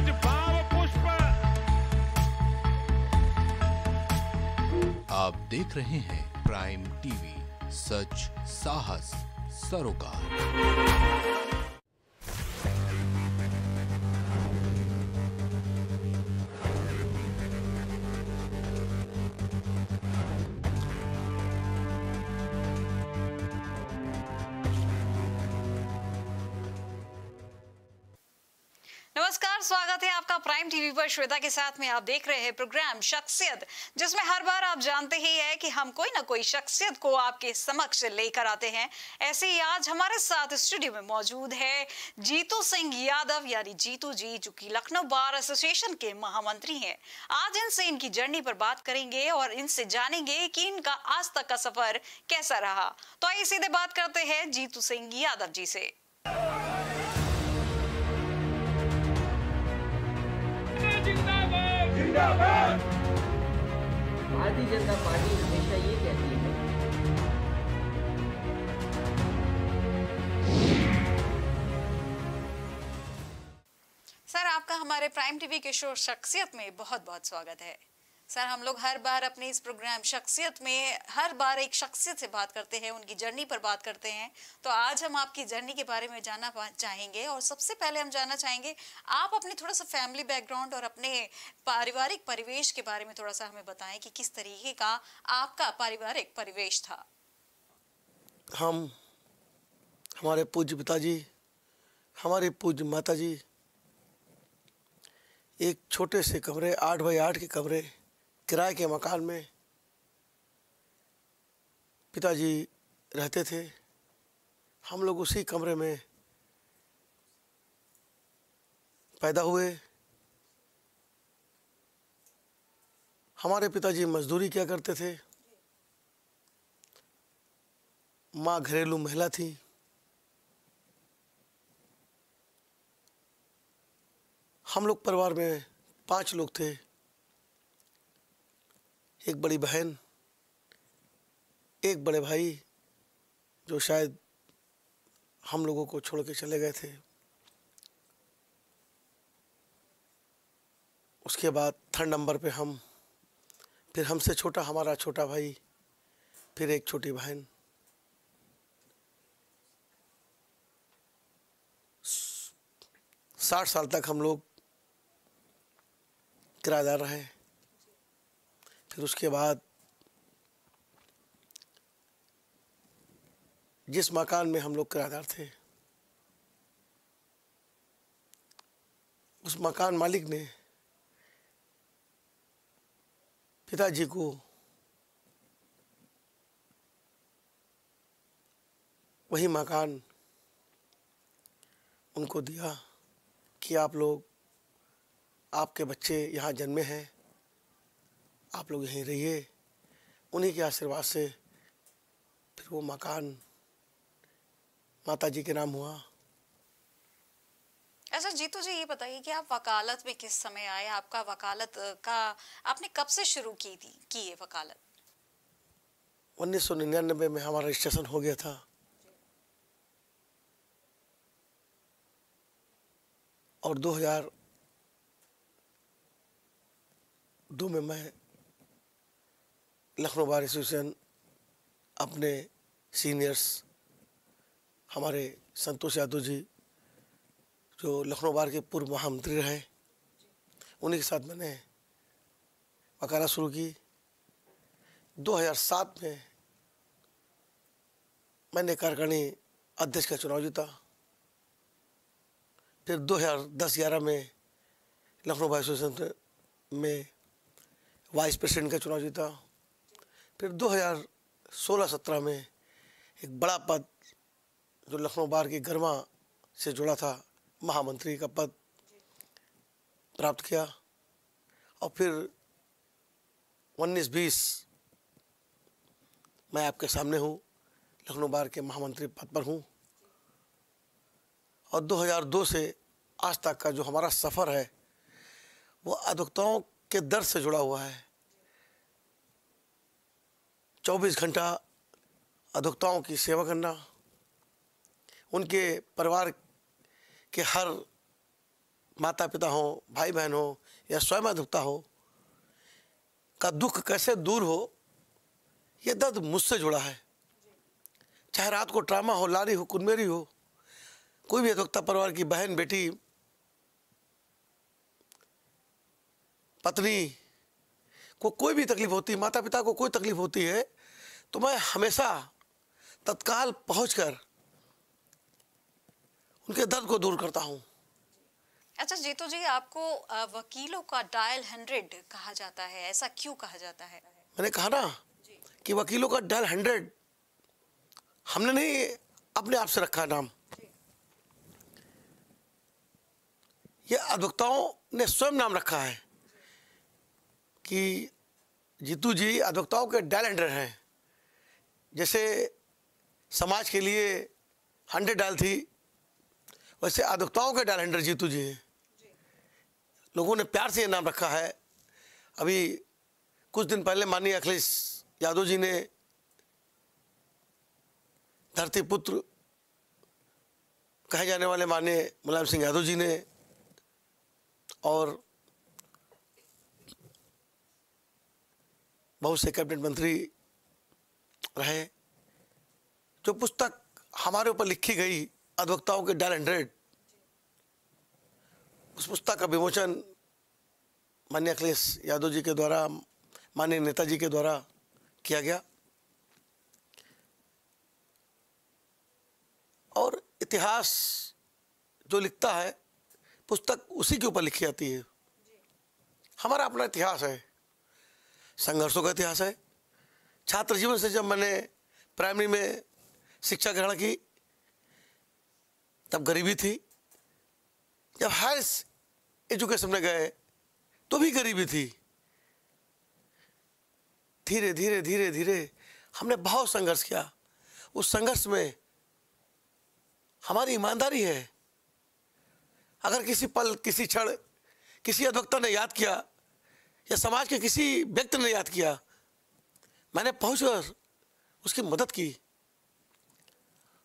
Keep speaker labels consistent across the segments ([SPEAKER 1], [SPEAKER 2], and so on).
[SPEAKER 1] कुछ भाव पुष्प आप देख रहे हैं प्राइम टीवी सच साहस
[SPEAKER 2] सरोकार आपका प्राइम टीवी पर श्वेता के साथ में आप देख रहे हैं प्रोग्राम शख्सियत जिसमें हर बार आप जानते ही है कि हम कोई ना कोई शख्सियत को आपके समक्ष लेकर आते हैं ऐसे ही आज हमारे साथ स्टूडियो में मौजूद है जीतू सिंह यादव यानी जीतू जी जो कि लखनऊ बार एसोसिएशन के महामंत्री हैं आज इनसे इनकी जर्नी पर बात करेंगे और इनसे जानेंगे कि इनका आज तक का सफर कैसा रहा तो आइए सीधे बात करते हैं जीतू सिंह यादव जी से भारतीय जनता पार्टी हमेशा ये कहती है सर आपका हमारे प्राइम टीवी के शो शख्सियत में बहुत बहुत स्वागत है सर हम लोग हर बार अपने इस प्रोग्राम शख्सियत में हर बार एक शख्सियत से बात करते हैं उनकी जर्नी पर बात करते हैं तो आज हम आपकी जर्नी के बारे में जानना चाहेंगे और सबसे पहले हम जानना चाहेंगे आप अपने थोड़ा सा फैमिली बैकग्राउंड और अपने पारिवारिक परिवेश के बारे में थोड़ा सा हमें बताएं कि किस तरीके का आपका पारिवारिक परिवेश था
[SPEAKER 1] हम हमारे पूज्य पिताजी हमारे पूज्य माता जी एक छोटे से कमरे आठ बाई आठ के कमरे किराए के मकान में पिताजी रहते थे हम लोग उसी कमरे में पैदा हुए हमारे पिताजी मजदूरी क्या करते थे माँ घरेलू महिला थी हम लोग परिवार में पांच लोग थे एक बड़ी बहन एक बड़े भाई जो शायद हम लोगों को छोड़ के चले गए थे उसके बाद थर्ड नंबर पे हम फिर हमसे छोटा हमारा छोटा भाई फिर एक छोटी बहन साठ साल तक हम लोग किराएदार रहे फिर उसके बाद जिस मकान में हम लोग किरादार थे उस मकान मालिक ने पिताजी को वही मकान उनको दिया कि आप लोग आपके बच्चे यहाँ जन्मे हैं आप लोग यहीं रहिए उन्हीं के आशीर्वाद से फिर वो मकान माता जी के नाम हुआ
[SPEAKER 2] अच्छा जीतू जी ये बताइए कि आप वकालत में किस समय आए आपका वकालत का आपने कब से शुरू की थी की ये वकालत
[SPEAKER 1] उन्नीस सौ निन्यानबे में हमारा रजिस्ट्रेशन हो गया था और 2002 में मैं लखनऊ बार एसोसिएशन अपने सीनियर्स हमारे संतोष यादव जी जो लखनऊ बार के पूर्व महामंत्री रहे उन्हीं के साथ मैंने वक़ाला शुरू की 2007 में मैंने कार्यकारिणी अध्यक्ष का चुनाव जीता फिर 2010-11 में लखनऊ बार एसोसिएशन में वाइस प्रेसिडेंट का चुनाव जीता फिर 2016-17 में एक बड़ा पद जो लखनऊ बार की गर्मा से जुड़ा था महामंत्री का पद प्राप्त किया और फिर 19-20 मैं आपके सामने हूँ लखनऊ बार के महामंत्री पद पर हूँ और 2002 से आज तक का जो हमारा सफ़र है वो अधिकताओं के दर से जुड़ा हुआ है 24 घंटा अधोक्ताओं की सेवा करना उनके परिवार के हर माता पिता हो भाई बहन हो या स्वयं अधोक्ता हो का दुख कैसे दूर हो यह दर्द मुझसे जुड़ा है चाहे रात को ट्रामा हो लारी हो कुनमेरी हो कोई भी अधोक्ता परिवार की बहन बेटी पत्नी को कोई भी तकलीफ होती है माता पिता को कोई तकलीफ होती है तो मैं हमेशा तत्काल पहुंचकर उनके दर्द को दूर करता हूं
[SPEAKER 2] अच्छा जीतो जी आपको वकीलों का डायल हंड्रेड कहा जाता है ऐसा क्यों कहा जाता है
[SPEAKER 1] मैंने कहा ना कि वकीलों का डायल हंड्रेड हमने नहीं अपने आप से रखा नाम ये अधिवक्ताओं ने स्वयं नाम रखा है कि जीतू जी अधिवक्ताओं के डायलेंडर हैं जैसे समाज के लिए हंड्रेड डायल थी वैसे अधिवक्ताओं के डायलेंडर जीतू जी हैं लोगों ने प्यार से ये नाम रखा है अभी कुछ दिन पहले माननीय अखिलेश यादव जी ने धरती पुत्र कहे जाने वाले माननीय मुलायम सिंह यादव जी ने और बहुत से कैबिनेट मंत्री रहे जो पुस्तक हमारे ऊपर लिखी गई अधिवक्ताओं के डायल हंड्रेड उस पुस्तक का विमोचन मान्य अखिलेश यादव जी के द्वारा माननीय नेताजी के द्वारा किया गया और इतिहास जो लिखता है पुस्तक उसी के ऊपर लिखी जाती है हमारा अपना इतिहास है संघर्षों का इतिहास है छात्र जीवन से जब मैंने प्राइमरी में शिक्षा ग्रहण की तब गरीबी थी जब हायर एजुकेशन में गए तो भी गरीबी थी धीरे धीरे धीरे धीरे हमने बहुत संघर्ष किया उस संघर्ष में हमारी ईमानदारी है अगर किसी पल किसी क्षण किसी अधवक्ता ने याद किया या समाज के किसी व्यक्ति ने याद किया मैंने पहुंचकर उसकी मदद की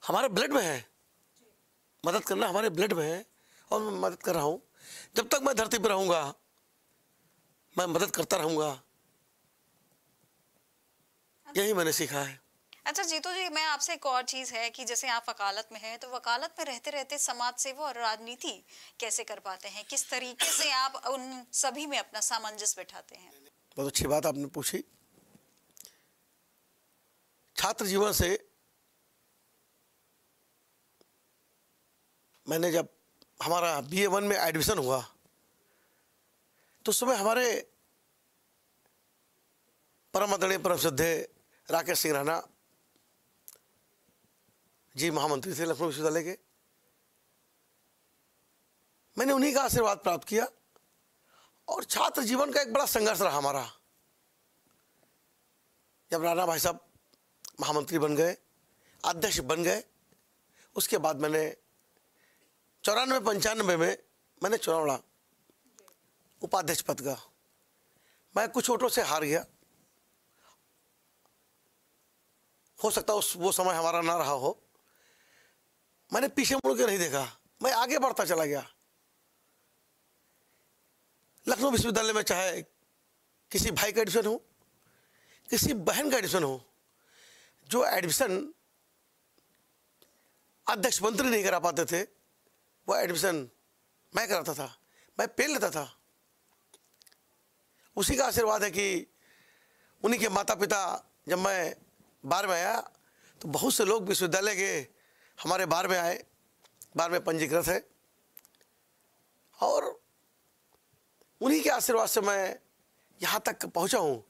[SPEAKER 1] हमारे ब्लड में है मदद करना हमारे ब्लड में है और मैं मदद कर रहा हूँ जब तक मैं धरती पर रहूँगा मैं मदद करता रहूँगा यही मैंने सीखा है
[SPEAKER 2] अच्छा जीतू जी मैं आपसे एक और चीज है कि जैसे आप वकालत में हैं तो वकालत में रहते रहते समाज सेवा और राजनीति कैसे कर पाते हैं किस तरीके से आप उन सभी में अपना सामंजस्य बैठाते हैं
[SPEAKER 1] बहुत अच्छी बात आपने पूछी छात्र जीवन से मैंने जब हमारा बी ए वन में एडमिशन हुआ तो उस समय हमारे परम आदरणीय परम सिद्धे राकेश सिंह राणा जी महामंत्री थे लखनऊ विश्वविद्यालय के मैंने उन्हीं का आशीर्वाद प्राप्त किया और छात्र जीवन का एक बड़ा संघर्ष रहा हमारा जब राणा भाई साहब महामंत्री बन गए अध्यक्ष बन गए उसके बाद मैंने चौरानवे पंचानवे में मैंने चुनाव लड़ा उपाध्यक्ष पद का मैं कुछ वोटों से हार गया हो सकता उस वो समय हमारा ना रहा हो मैंने पीछे मुड़ के नहीं देखा मैं आगे बढ़ता चला गया लखनऊ विश्वविद्यालय में चाहे किसी भाई का एडमिशन हो किसी बहन का एडमिशन हो जो एडमिशन अध्यक्ष मंत्री नहीं करा पाते थे वो एडमिशन मैं कराता था मैं पेन लेता था उसी का आशीर्वाद है कि उन्हीं के माता पिता जब मैं बार में आया तो बहुत से लोग विश्वविद्यालय के हमारे बार में आए बार में पंजीकृत है और उन्हीं के आशीर्वाद से मैं यहाँ तक पहुँचा हूँ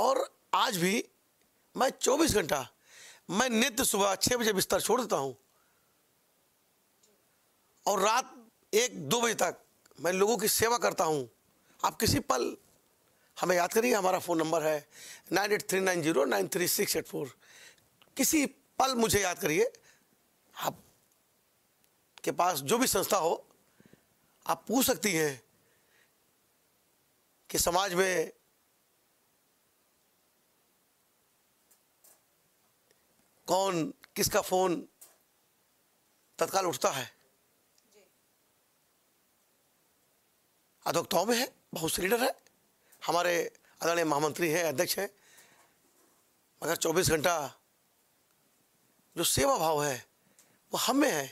[SPEAKER 1] और आज भी मैं 24 घंटा मैं नित्य सुबह छः बजे बिस्तर छोड़ देता हूँ और रात एक दो बजे तक मैं लोगों की सेवा करता हूँ आप किसी पल हमें याद करिए हमारा फ़ोन नंबर है nine eight three nine zero nine three six eight four किसी पल मुझे याद करिए आप के पास जो भी संस्था हो आप पूछ सकती हैं कि समाज में कौन किसका फोन तत्काल उठता है अधोक्ताओं में है बहुत से लीडर है हमारे आदरणीय महामंत्री हैं अध्यक्ष हैं मगर 24 घंटा जो सेवा भाव है वो हम में है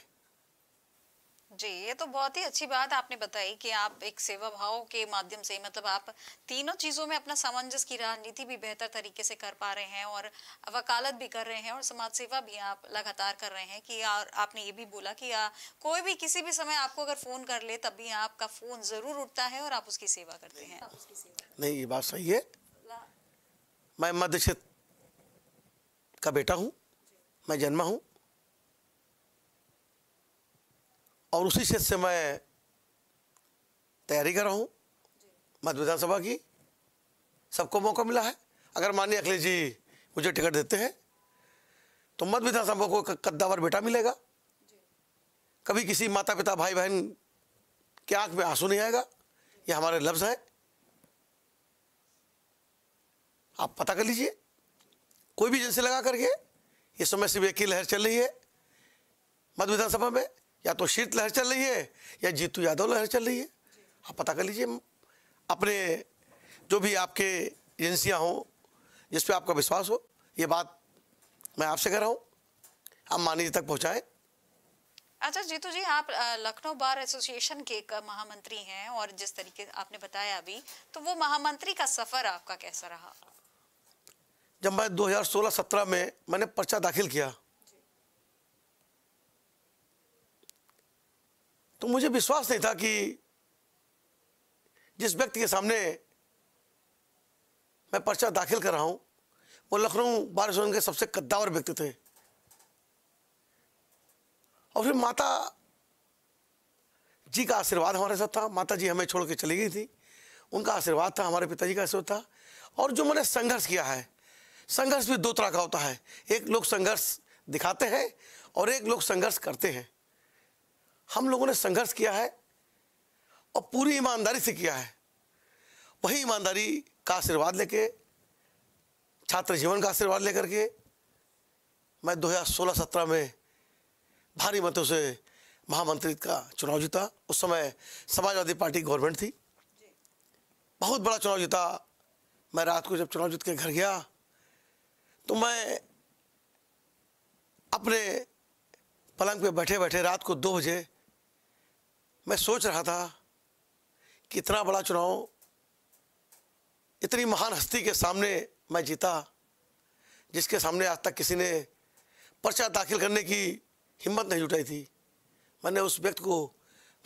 [SPEAKER 2] जी ये तो बहुत ही अच्छी बात आपने बताई कि आप एक सेवा भाव के माध्यम से मतलब आप तीनों चीज़ों में अपना सामंजस्य की राजनीति भी बेहतर तरीके से कर पा रहे हैं और वकालत भी कर रहे हैं और समाज सेवा भी आप लगातार कर रहे हैं कि और आपने ये भी बोला कि आ, कोई भी किसी भी समय आपको अगर फ़ोन कर ले तब भी आपका फ़ोन ज़रूर उठता है और आप उसकी सेवा करते हैं नहीं
[SPEAKER 1] ये बात सही है मैं मध्य का बेटा हूँ मैं जन्मा हूँ और उसी क्षेत्र से मैं तैयारी कर रहा हूँ मध्य विधानसभा की सबको मौका मिला है अगर माननीय अखिलेश जी मुझे टिकट देते हैं तो मध्य विधानसभा को कद्दावर बेटा मिलेगा कभी किसी माता पिता भाई बहन के आंख में आंसू नहीं आएगा ये हमारे लफ्ज़ है आप पता कर लीजिए कोई भी एजेंसी लगा करके इस समय सिर्फ एक ही लहर चल रही है मध्य विधानसभा में या तो शीत लहर चल रही है या जीतू यादव लहर चल रही है आप पता कर लीजिए अपने जो भी आपके एजेंसियाँ हों जिस पर आपका विश्वास हो ये बात मैं आपसे कर रहा हूँ आप मानी जी तक पहुँचाएं
[SPEAKER 2] अच्छा जीतू जी आप लखनऊ बार एसोसिएशन के एक महामंत्री हैं और जिस तरीके आपने बताया अभी तो वो महामंत्री का सफ़र आपका कैसा रहा
[SPEAKER 1] जब मैं 2016-17 में मैंने पर्चा दाखिल किया तो मुझे विश्वास नहीं था कि जिस व्यक्ति के सामने मैं पर्चा दाखिल कर रहा हूँ वो लखनऊ बारिश के सबसे कद्दावर व्यक्ति थे और फिर माता जी का आशीर्वाद हमारे साथ था माता जी हमें छोड़ के चली गई थी उनका आशीर्वाद था हमारे पिताजी का आशीर्वाद था और जो मैंने संघर्ष किया है संघर्ष भी दो तरह का होता है एक लोग संघर्ष दिखाते हैं और एक लोग संघर्ष करते हैं हम लोगों ने संघर्ष किया है और पूरी ईमानदारी से किया है वही ईमानदारी का आशीर्वाद लेके छात्र जीवन का आशीर्वाद लेकर के मैं 2016-17 में भारी मतों से महामंत्री का चुनाव जीता उस समय समाजवादी पार्टी गवर्नमेंट थी बहुत बड़ा चुनाव जीता मैं रात को जब चुनाव जीत के घर गया तो मैं अपने पलंग पे बैठे बैठे रात को दो बजे मैं सोच रहा था कि इतना बड़ा चुनाव इतनी महान हस्ती के सामने मैं जीता जिसके सामने आज तक किसी ने पर्चा दाखिल करने की हिम्मत नहीं जुटाई थी मैंने उस व्यक्ति को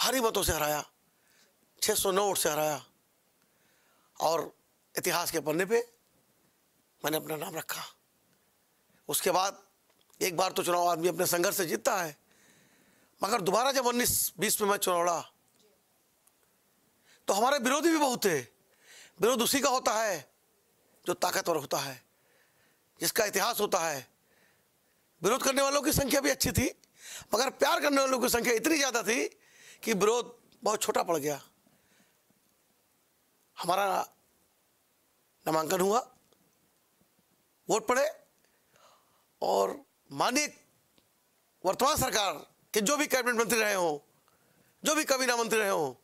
[SPEAKER 1] भारी मतों से हराया 609 वोट से हराया और इतिहास के पन्ने पे मैंने अपना नाम रखा उसके बाद एक बार तो चुनाव आदमी अपने संघर्ष से जीतता है मगर दोबारा जब उन्नीस बीस में मैं चुनाव लड़ा तो हमारे विरोधी भी बहुत थे विरोध उसी का होता है जो ताकतवर होता है जिसका इतिहास होता है विरोध करने वालों की संख्या भी अच्छी थी मगर प्यार करने वालों की संख्या इतनी ज़्यादा थी कि विरोध बहुत छोटा पड़ गया हमारा नामांकन हुआ वोट पड़े और माननीय वर्तमान सरकार कि जो भी कैबिनेट मंत्री रहे हों जो भी कबीना मंत्री रहे हों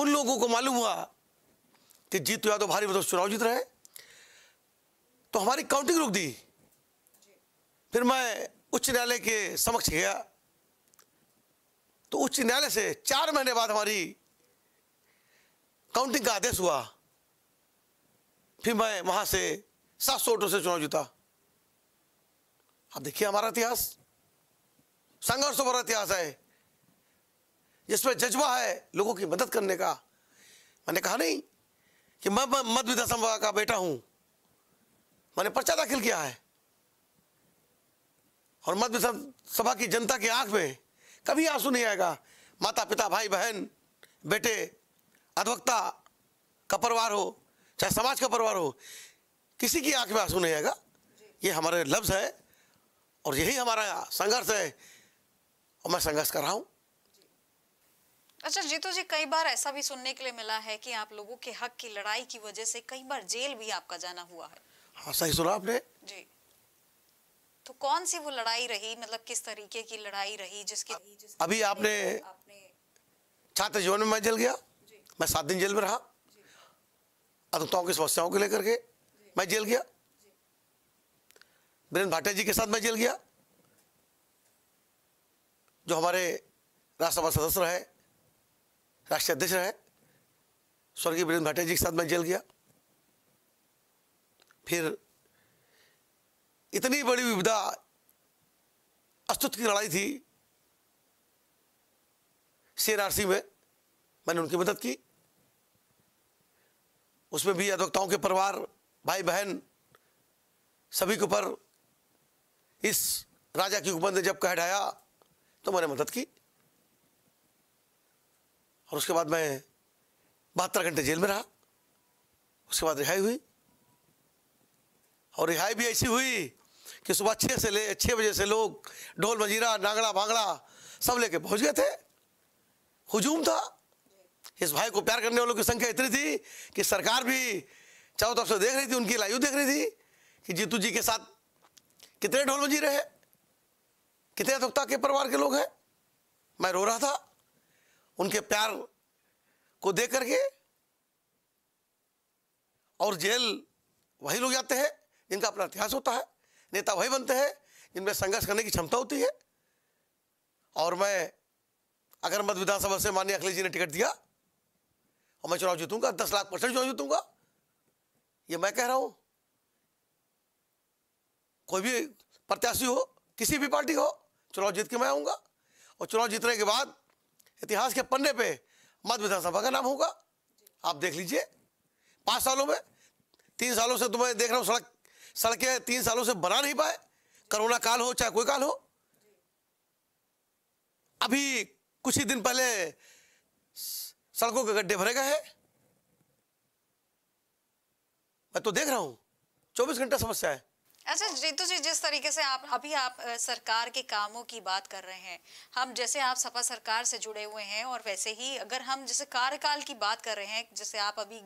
[SPEAKER 1] उन लोगों को मालूम हुआ कि जीत यादव तो भारी मतलब चुनाव जीत रहे तो हमारी काउंटिंग रुक दी फिर मैं उच्च न्यायालय के समक्ष गया तो उच्च न्यायालय से चार महीने बाद हमारी काउंटिंग का आदेश हुआ फिर मैं वहां से सात सौ वोटों से चुनाव जीता आप देखिए हमारा इतिहास संघर्ष भरा इतिहास है जिसमें जज्बा है लोगों की मदद करने का मैंने कहा नहीं कि मैं मध्य सभा का बेटा हूं मैंने पर्चा दाखिल किया है और मध्य सभा की जनता की आंख में कभी आंसू नहीं आएगा माता पिता भाई बहन बेटे अधवक्ता का परिवार हो चाहे समाज का परिवार हो किसी की आंख में आंसू नहीं आएगा ये हमारे लफ्ज़ है और यही हमारा संघर्ष है और मैं संघर्ष कर रहा हूँ
[SPEAKER 2] अच्छा जीतू जी कई बार ऐसा भी सुनने के लिए मिला है कि आप लोगों के हक की लड़ाई की वजह से कई बार जेल भी आपका जाना हुआ है
[SPEAKER 1] हाँ सही सुना आपने
[SPEAKER 2] जी तो कौन सी वो लड़ाई रही मतलब किस तरीके की लड़ाई रही जिसकी
[SPEAKER 1] अभी आपने, छात्र जीवन में मैं जल गया जी। मैं सात दिन जेल में रहा अधिकताओं की समस्याओं को लेकर के मैं जेल गया वीरेंद्र भाटिया जी के साथ मैं जेल गया जो हमारे राज्यसभा सदस्य रहे राष्ट्रीय अध्यक्ष रहे स्वर्गीय वीरेंद्र भाटिया जी के साथ मैं जेल गया फिर इतनी बड़ी विविधा अस्तित्व की लड़ाई थी सीएनआरसी में मैंने उनकी मदद की उसमें भी अधिवक्ताओं के परिवार भाई बहन सभी के ऊपर इस राजा की हुकूमत ने जब कह ढाया तो मैंने मदद की और उसके बाद मैं बहत्तर घंटे जेल में रहा उसके बाद रिहाई हुई और रिहाई भी ऐसी हुई कि सुबह छः से ले छः बजे से लोग ढोल मजीरा नांगड़ा भांगड़ा सब लेके पहुंच गए थे हुजूम था इस भाई को प्यार करने वालों की संख्या इतनी थी कि सरकार भी चारों तरफ से देख रही थी उनकी लाइव देख रही थी कि जीतू जी के साथ कितने ढोल मजीरे हैं कितने अधोक्ता के परिवार के लोग हैं मैं रो रहा था उनके प्यार को देख करके और जेल वही लोग जाते हैं जिनका अपना इतिहास होता है नेता वही बनते हैं जिनमें संघर्ष करने की क्षमता होती है और मैं अगर मध्य विधानसभा से माननीय अखिलेश जी ने टिकट दिया और मैं चुनाव जीतूंगा दस लाख परसेंट चुनाव जीतूंगा ये मैं कह रहा हूं कोई भी प्रत्याशी हो किसी भी पार्टी हो चुनाव जीत के मैं आऊँगा और चुनाव जीतने के बाद इतिहास के पन्ने पे मध्य विधानसभा का नाम होगा आप देख लीजिए पाँच सालों में तीन सालों से तो मैं देख रहा हूँ सड़क सड़कें तीन सालों से बना नहीं पाए कोरोना काल हो चाहे कोई काल हो अभी कुछ ही दिन पहले सड़कों के गड्ढे भरे गए हैं मैं तो देख रहा हूँ चौबीस घंटा समस्या है
[SPEAKER 2] अच्छा जीतु जी जिस तरीके से आप अभी आप सरकार के कामों की बात कर रहे हैं हम जैसे आप सपा सरकार से जुड़े हुए हैं और वैसे ही अगर हम जैसे कार्यकाल की बात कर रहे हैं जैसे आप अभी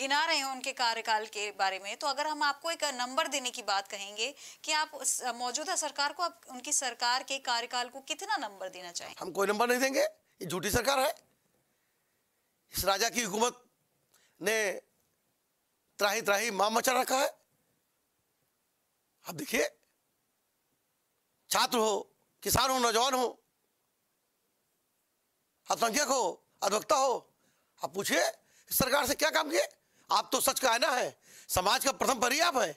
[SPEAKER 2] गिना रहे हैं उनके कार्यकाल के बारे में तो अगर हम आपको एक नंबर देने की बात कहेंगे कि आप मौजूदा सरकार को आप उनकी सरकार के कार्यकाल को कितना नंबर देना चाहेंगे
[SPEAKER 1] हम कोई नंबर नहीं देंगे ये झूठी सरकार है इस राजा की हुकूमत ने त्राही त्राही माम मचा रखा है आप देखिए छात्र हो किसान हो नौजवान हो अल्पसंख्यक हो अधिवक्ता हो आप पूछिए सरकार से क्या काम किए आप तो सच का आना है समाज का प्रथम परी आप है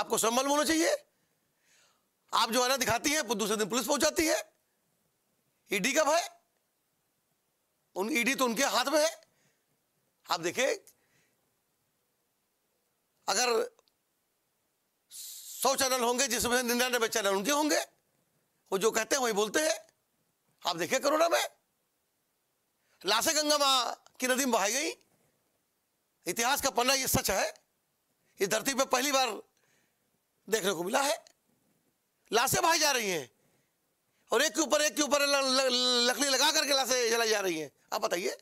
[SPEAKER 1] आपको सब मालूम होना चाहिए आप जो आना दिखाती है दूसरे दिन पुलिस पहुंचाती है ईडी कब है उन ईडी तो उनके हाथ में है आप देखिए अगर सौ चैनल होंगे जिसमें से निन्यानबे चैनल उनके होंगे वो जो कहते हैं वही बोलते हैं आप देखिए कोरोना में लाशे गंगा माँ की नदी में बहाई गई इतिहास का पन्ना ये सच है ये धरती पर पहली बार देखने को मिला है लाशें बहाई जा रही हैं और एक के ऊपर एक के ऊपर लकड़ी लगा करके लाशें जलाई जा रही हैं आप बताइए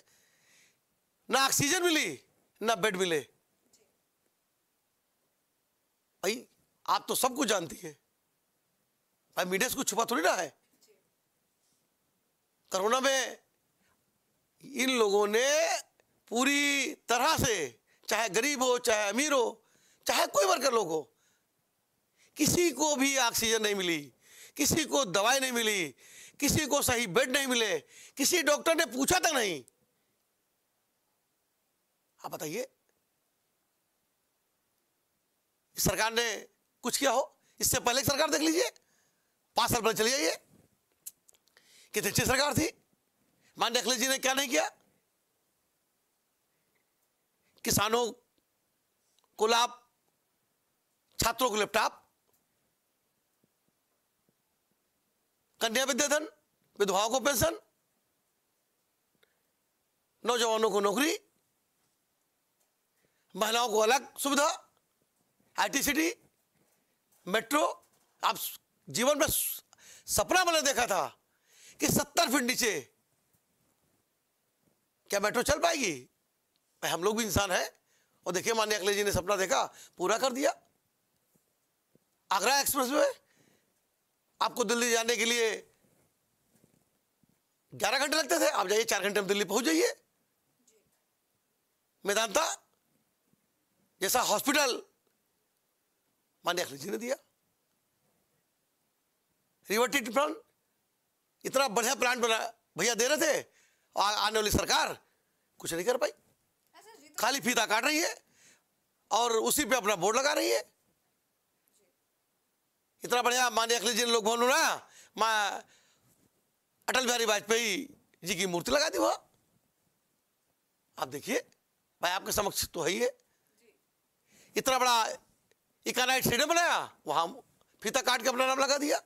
[SPEAKER 1] ना ऑक्सीजन मिली ना बेड मिले भाई आप तो सब कुछ जानती हैं भाई मीडिया से कुछ छुपा थोड़ी ना है कोरोना में इन लोगों ने पूरी तरह से चाहे गरीब हो चाहे अमीर हो चाहे कोई वर्कर लोग हो किसी को भी ऑक्सीजन नहीं मिली किसी को दवाई नहीं मिली किसी को सही बेड नहीं मिले किसी डॉक्टर ने पूछा तक नहीं आप बताइए सरकार ने कुछ किया हो इससे पहले सरकार देख लीजिए पांच साल पहले चली जाइए कितनी अच्छी सरकार थी मान देख लीजिए ने क्या नहीं किया किसानों को लाभ छात्रों को लैपटॉप कन्या विद्याधन विधवाओं को पेंशन नौजवानों को नौकरी महिलाओं को अलग सुविधा आईटी सिटी मेट्रो आप जीवन में सपना मैंने देखा था कि सत्तर फीट नीचे क्या मेट्रो चल पाएगी भाई हम लोग भी इंसान हैं और देखिए मान्य अखिलेश जी ने सपना देखा पूरा कर दिया आगरा एक्सप्रेस वे आपको दिल्ली जाने के लिए ग्यारह घंटे लगते थे आप जाइए चार घंटे में दिल्ली पहुंच जाइए मैदानता जैसा हॉस्पिटल मान्य जी ने दिया रिवर ट्रीट प्लान इतना बढ़िया प्लान बना भैया दे रहे थे आ, आने वाली सरकार कुछ नहीं कर पाई अच्छा तो- खाली फीता काट रही है और उसी पे अपना बोर्ड लगा रही है इतना बढ़िया मान्य अखिलेश जी ने लोग बोलू ना माँ अटल बिहारी वाजपेयी जी की मूर्ति लगा दी वो आप देखिए भाई आपके समक्ष तो है ही है इतना बड़ा इकानाइट स्टेडियम बनाया वहां फीता काट के अपना नाम लगा दिया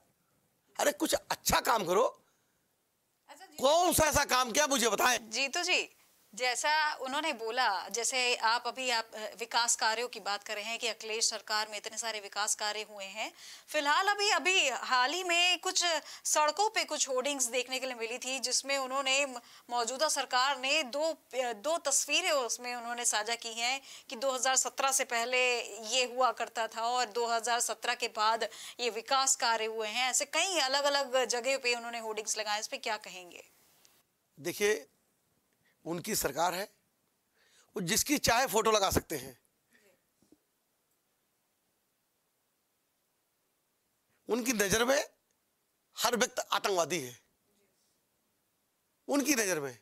[SPEAKER 1] अरे कुछ अच्छा काम करो अच्छा कौन सा ऐसा काम किया मुझे बताएं
[SPEAKER 2] जीतू जी जैसा उन्होंने बोला जैसे आप अभी आप विकास कार्यों की बात कर रहे हैं कि अखिलेश सरकार में इतने सारे विकास कार्य हुए हैं फिलहाल अभी अभी हाल ही में कुछ सड़कों पे कुछ होर्डिंग्स देखने के लिए मिली थी जिसमें उन्होंने मौजूदा सरकार ने दो दो तस्वीरें उसमें उन्होंने साझा की हैं कि 2017 से पहले ये हुआ करता था और दो के बाद ये विकास कार्य हुए हैं ऐसे कई अलग अलग जगह पे उन्होंने होर्डिंग्स लगाए इस पर क्या कहेंगे
[SPEAKER 1] देखिए उनकी सरकार है वो जिसकी चाहे फोटो लगा सकते हैं उनकी नज़र में हर व्यक्ति आतंकवादी है उनकी नज़र में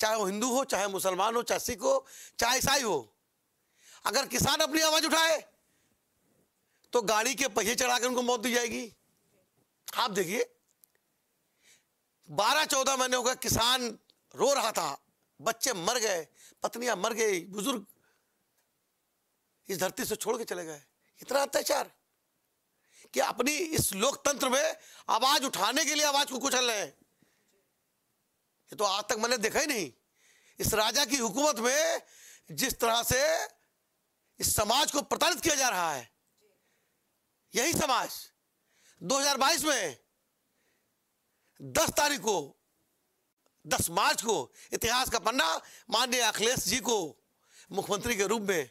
[SPEAKER 1] चाहे वो हिंदू हो चाहे मुसलमान हो चाहे सिख हो चाहे ईसाई हो अगर किसान अपनी आवाज़ उठाए तो गाड़ी के पहिए चढ़ाकर उनको मौत दी जाएगी आप देखिए बारह चौदह महीने होगा किसान रो रहा था बच्चे मर गए पत्नियां मर गई बुजुर्ग इस धरती से छोड़ के चले गए इतना अत्याचार कि अपनी इस लोकतंत्र में आवाज उठाने के लिए आवाज को कुचल रहे हैं ये तो आज तक मैंने देखा ही नहीं इस राजा की हुकूमत में जिस तरह से इस समाज को प्रताड़ित किया जा रहा है यही समाज 2022 में 10 तारीख को 10 मार्च को इतिहास का पन्ना माननीय अखिलेश जी को मुख्यमंत्री के रूप में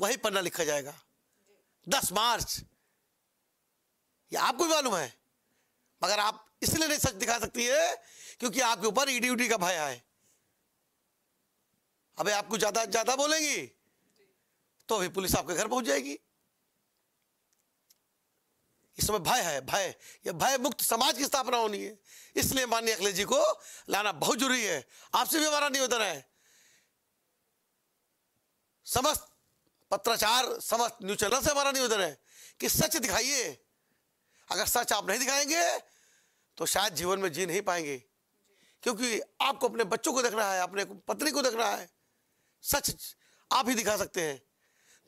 [SPEAKER 1] वही पन्ना लिखा जाएगा 10 मार्च ये आपको भी मालूम है मगर आप इसलिए नहीं सच दिखा सकती है क्योंकि आपके ऊपर ईडी e का भय है अबे आपको ज्यादा ज्यादा बोलेगी तो अभी पुलिस आपके घर पहुंच जाएगी इस समय भय है भय यह भय मुक्त समाज की स्थापना होनी है इसलिए माननीय अखिलेश जी को लाना बहुत जरूरी है आपसे भी हमारा निवेदन है समस्त पत्राचार समस्त न्यूज चैनल से हमारा निवेदन है कि सच दिखाइए अगर सच आप नहीं दिखाएंगे तो शायद जीवन में जी नहीं पाएंगे क्योंकि आपको अपने बच्चों को देखना है अपने पत्नी को देखना है सच आप ही दिखा सकते हैं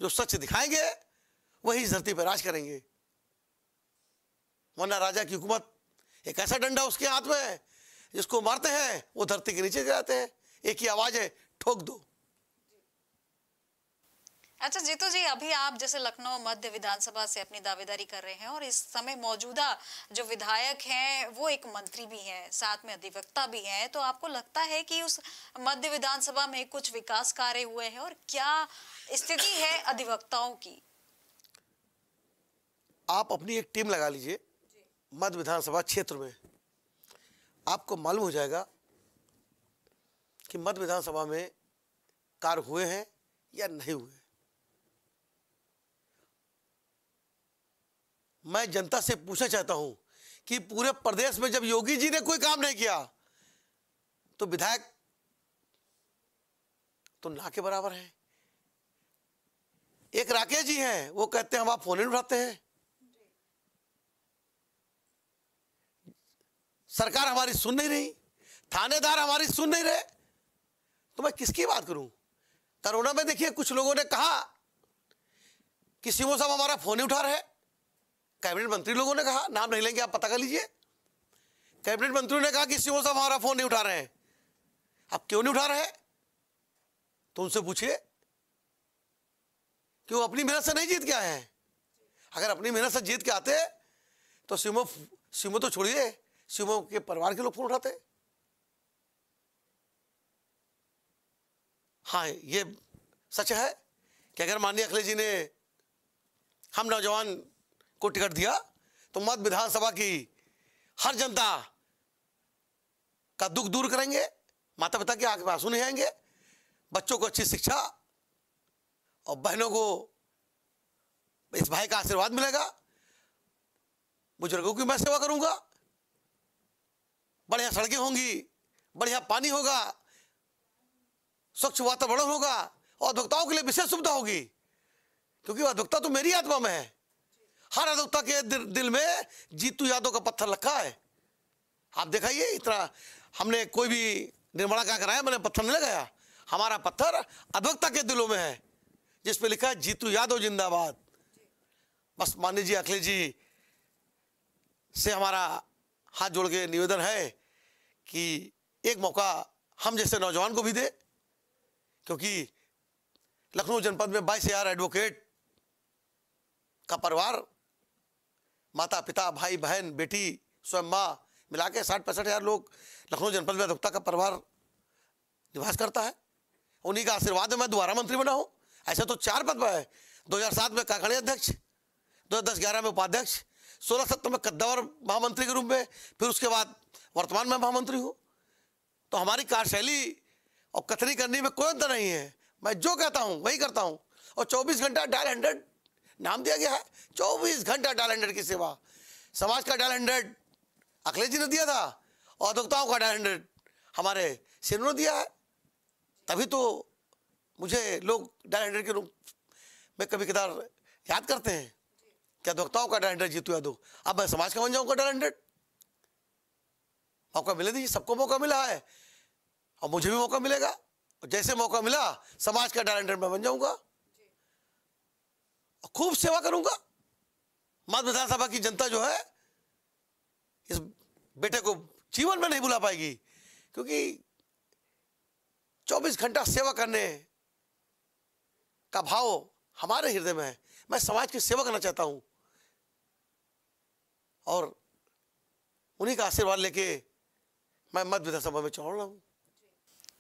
[SPEAKER 1] जो सच दिखाएंगे वही धरती पर राज करेंगे वरना राजा की हुकूमत एक ऐसा डंडा उसके हाथ में है जिसको मारते हैं वो धरती के नीचे जाते हैं एक ही आवाज है ठोक दो
[SPEAKER 2] अच्छा जीतू जी अभी आप जैसे लखनऊ मध्य विधानसभा से अपनी दावेदारी कर रहे हैं और इस समय मौजूदा जो विधायक हैं वो एक मंत्री भी हैं साथ में अधिवक्ता भी हैं तो आपको लगता है कि उस मध्य विधानसभा में कुछ विकास कार्य हुए हैं और क्या स्थिति है अधिवक्ताओं की
[SPEAKER 1] आप अपनी एक टीम लगा लीजिए मध्य विधानसभा क्षेत्र में आपको मालूम हो जाएगा कि मध्य विधानसभा में कार्य हुए हैं या नहीं हुए मैं जनता से पूछना चाहता हूं कि पूरे प्रदेश में जब योगी जी ने कोई काम नहीं किया तो विधायक तो ना के बराबर है एक राकेश जी हैं वो कहते हैं हम आप फोन नहीं उठाते हैं सरकार हमारी सुन नहीं रही थानेदार हमारी सुन नहीं रहे तो मैं किसकी बात करूं करोना में देखिए कुछ लोगों ने कहा कि सीमो साहब हमारा फोन ही उठा रहे कैबिनेट मंत्री लोगों ने कहा नाम नहीं लेंगे आप पता कर लीजिए कैबिनेट मंत्री ने कहा कि सीओ साहब हमारा फोन नहीं उठा रहे हैं आप क्यों नहीं उठा रहे तो उनसे पूछिए कि वो अपनी मेहनत से नहीं जीत के आए हैं अगर अपनी मेहनत से जीत के आते तो सीमो सीमो तो छोड़िए शिवम के परिवार के लोग फोन उठाते हाँ ये सच है कि अगर माननीय अखिलेश जी ने हम नौजवान को टिकट दिया तो मत विधानसभा की हर जनता का दुख दूर करेंगे माता पिता के आंख में आंसू नहीं आएंगे बच्चों को अच्छी शिक्षा और बहनों को इस भाई का आशीर्वाद मिलेगा बुजुर्गों की मैं सेवा करूंगा बढ़िया सड़कें होंगी बढ़िया पानी होगा स्वच्छ वातावरण होगा और अधिवक्ताओं के लिए विशेष सुविधा होगी क्योंकि अधिवक्ता तो मेरी आत्मा में है हर अधिवक्ता के दिल, में जीतू यादव का पत्थर रखा है आप देखाइए इतना हमने कोई भी निर्माण कहाँ कराया मैंने पत्थर नहीं लगाया हमारा पत्थर अधिवक्ता के दिलों में है जिस पे लिखा है जीतू यादव जिंदाबाद बस मान्य जी अखिलेश जी से हमारा हाथ जोड़ के निवेदन है कि एक मौका हम जैसे नौजवान को भी दे क्योंकि लखनऊ जनपद में बाईस हजार एडवोकेट का परिवार माता पिता भाई बहन बेटी स्वयं माँ मिला के साठ पैंसठ हज़ार लोग लखनऊ जनपद में अधिवक्ता का परिवार निवास करता है उन्हीं का आशीर्वाद मैं दोबारा मंत्री बना हूँ ऐसे तो चार पद पर है दो में काकड़े अध्यक्ष दो हज़ार दस ग्यारह में उपाध्यक्ष सोलह सत्र में कद्दावर महामंत्री के रूप में फिर उसके बाद वर्तमान में महामंत्री हूँ तो हमारी कार्यशैली और कथनी करने में कोई अंतर नहीं है मैं जो कहता हूँ वही करता हूँ और 24 घंटा डायल हंड्रेड नाम दिया गया है 24 घंटा डायल हंड्रेड की सेवा समाज का डायल हंड्रेड अखिलेश जी ने दिया था और अधोक्ताओं का डायल हंड्रेड हमारे सेनू ने दिया है तभी तो मुझे लोग डायल हंड्रेड के रूप में कभी कदार याद करते हैं क्या दोखताओं का हंड्रेड जीतू यादव अब मैं समाज का बन जाऊंगा डर हंड्रेड मौका मिले दीजिए सबको मौका मिला है और मुझे भी मौका मिलेगा और जैसे मौका मिला समाज का डर हंड्रेड में बन जाऊंगा और खूब सेवा करूंगा मध्य विधानसभा की जनता जो है इस बेटे को जीवन में नहीं बुला पाएगी क्योंकि 24 घंटा सेवा करने का भाव हमारे हृदय में है मैं समाज की सेवा करना चाहता हूं और उन्हीं का आशीर्वाद लेके मैं मध्य विधानसभा में चौड़ रहा हूँ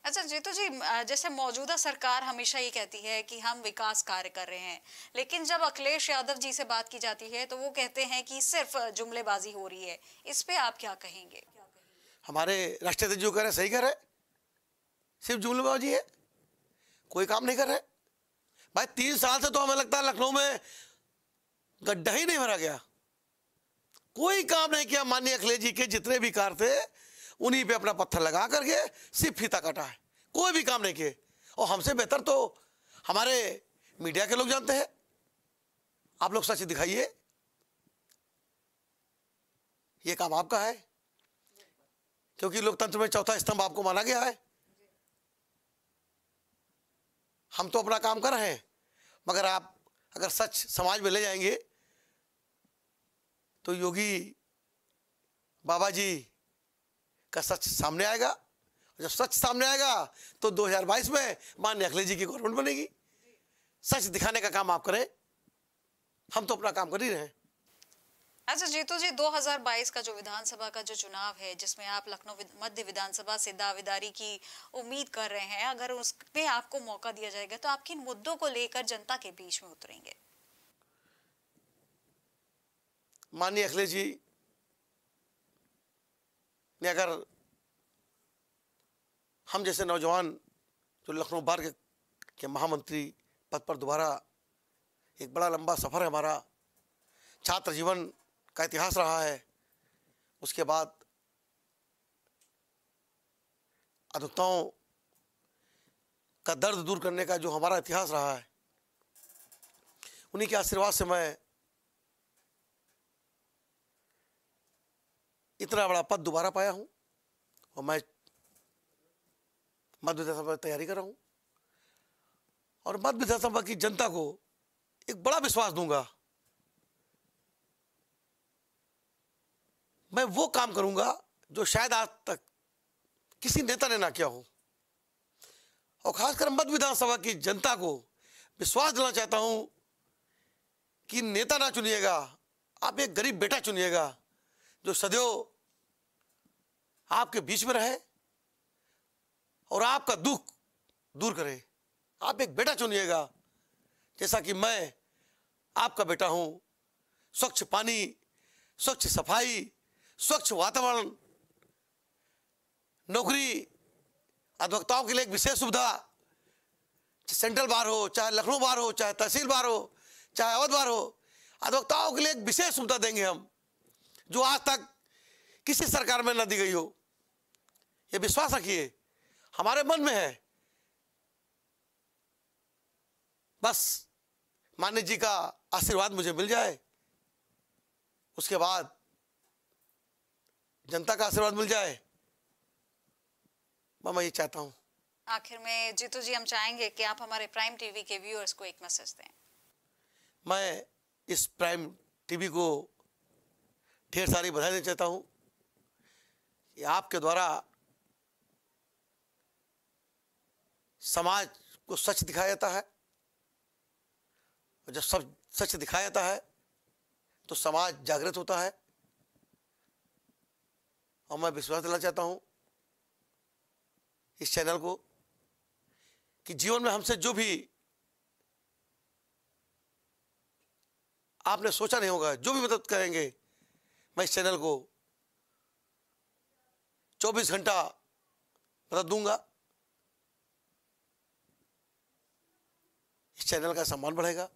[SPEAKER 2] अच्छा जीतु जी जैसे मौजूदा सरकार हमेशा ये कहती है कि हम विकास कार्य कर रहे हैं लेकिन जब अखिलेश यादव जी से बात की जाती है तो वो कहते हैं कि सिर्फ जुमलेबाजी हो रही है इस पे आप क्या कहेंगे
[SPEAKER 1] हमारे राष्ट्रीय अध्यक्ष जो कह रहे हैं सही कह रहे सिर्फ जुमलेबाजी है कोई काम नहीं कर रहे भाई तीन साल से तो हमें लगता है लखनऊ में गड्ढा ही नहीं भरा गया कोई काम नहीं किया माननीय अखिलेश जी के जितने भी कार थे उन्हीं पे अपना पत्थर लगा करके सिर्फ फीता काटा है कोई भी काम नहीं किए और हमसे बेहतर तो हमारे मीडिया के लोग जानते हैं आप लोग सच दिखाइए ये काम आपका है क्योंकि लोकतंत्र में चौथा स्तंभ आपको माना गया है हम तो अपना काम कर रहे हैं मगर आप अगर सच समाज में ले जाएंगे तो योगी बाबा जी का सच सामने आएगा जब सच सामने आएगा तो 2022 में माननीय अखिलेश जी की गवर्नमेंट बनेगी सच दिखाने का काम आप करें हम तो अपना काम कर ही रहे हैं
[SPEAKER 2] अच्छा जीतू जी 2022 का जो विधानसभा का जो चुनाव है जिसमें आप लखनऊ मध्य विधानसभा से दावेदारी की उम्मीद कर रहे हैं अगर उस आपको मौका दिया जाएगा तो आप किन मुद्दों को लेकर जनता के बीच में उतरेंगे
[SPEAKER 1] माननीय अखिलेश जी ने अगर हम जैसे नौजवान जो लखनऊ बार के, के महामंत्री पद पर दोबारा एक बड़ा लंबा सफ़र है हमारा छात्र जीवन का इतिहास रहा है उसके बाद अधुताओं का दर्द दूर करने का जो हमारा इतिहास रहा है उन्हीं के आशीर्वाद से मैं इतना बड़ा पद दोबारा पाया हूँ और मैं मध्य विधानसभा की तैयारी कर रहा हूँ और मध्य विधानसभा की जनता को एक बड़ा विश्वास दूंगा मैं वो काम करूंगा जो शायद आज तक किसी नेता ने ना किया हो और खासकर मध्य विधानसभा की जनता को विश्वास दिलाना चाहता हूं कि नेता ना चुनिएगा आप एक गरीब बेटा चुनिएगा जो सदैव आपके बीच में रहे और आपका दुख दूर करे आप एक बेटा चुनिएगा जैसा कि मैं आपका बेटा हूं स्वच्छ पानी स्वच्छ सफाई स्वच्छ वातावरण नौकरी अधिवक्ताओं के लिए एक विशेष सुविधा सेंट्रल बार हो चाहे लखनऊ बार हो चाहे तहसील बार हो चाहे अवध बार हो अधिवक्ताओं के लिए एक विशेष सुविधा देंगे हम जो आज तक किसी सरकार में ना दी गई हो ये विश्वास रखिए हमारे मन में है बस मान्य जी का आशीर्वाद मुझे मिल जाए उसके बाद जनता का आशीर्वाद मिल जाए मैं ये चाहता हूं
[SPEAKER 2] आखिर में जीतू जी हम चाहेंगे कि आप हमारे प्राइम टीवी के व्यूअर्स को एक मैसेज दें
[SPEAKER 1] मैं इस प्राइम टीवी को ढेर सारी बधाई देना चाहता हूँ कि आपके द्वारा समाज को सच दिखाया जाता है और जब सब सच दिखाया जाता है तो समाज जागृत होता है और मैं विश्वास देना चाहता हूँ इस चैनल को कि जीवन में हमसे जो भी आपने सोचा नहीं होगा जो भी मदद करेंगे मैं इस चैनल को 24 घंटा मदद दूंगा इस चैनल का सम्मान बढ़ेगा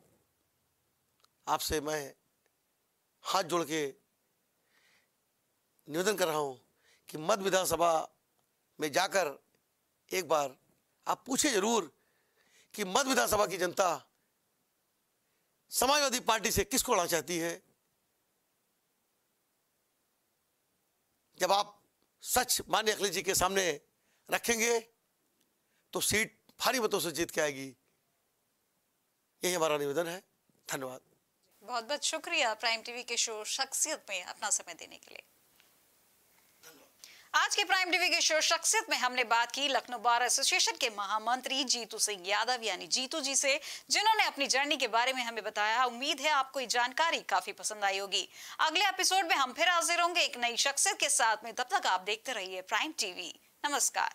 [SPEAKER 1] आपसे मैं हाथ जोड़ के निवेदन कर रहा हूं कि मध्य विधानसभा में जाकर एक बार आप पूछे जरूर कि मध्य विधानसभा की जनता समाजवादी पार्टी से किसको लड़ना चाहती है जब आप सच मान्य अखिलेश जी के सामने रखेंगे तो सीट भारी मतों से जीत के आएगी यही हमारा निवेदन है धन्यवाद
[SPEAKER 2] बहुत बहुत शुक्रिया प्राइम टीवी के शो शख्सियत में अपना समय देने के लिए आज के प्राइम टीवी के शो शख्सियत में हमने बात की लखनऊ बार एसोसिएशन के महामंत्री जीतू सिंह यादव यानी जीतू जी से जिन्होंने अपनी जर्नी के बारे में हमें बताया उम्मीद है आपको ये जानकारी काफी पसंद आई होगी अगले एपिसोड में हम फिर हाजिर होंगे एक नई शख्सियत के साथ में तब तक आप देखते रहिए प्राइम टीवी नमस्कार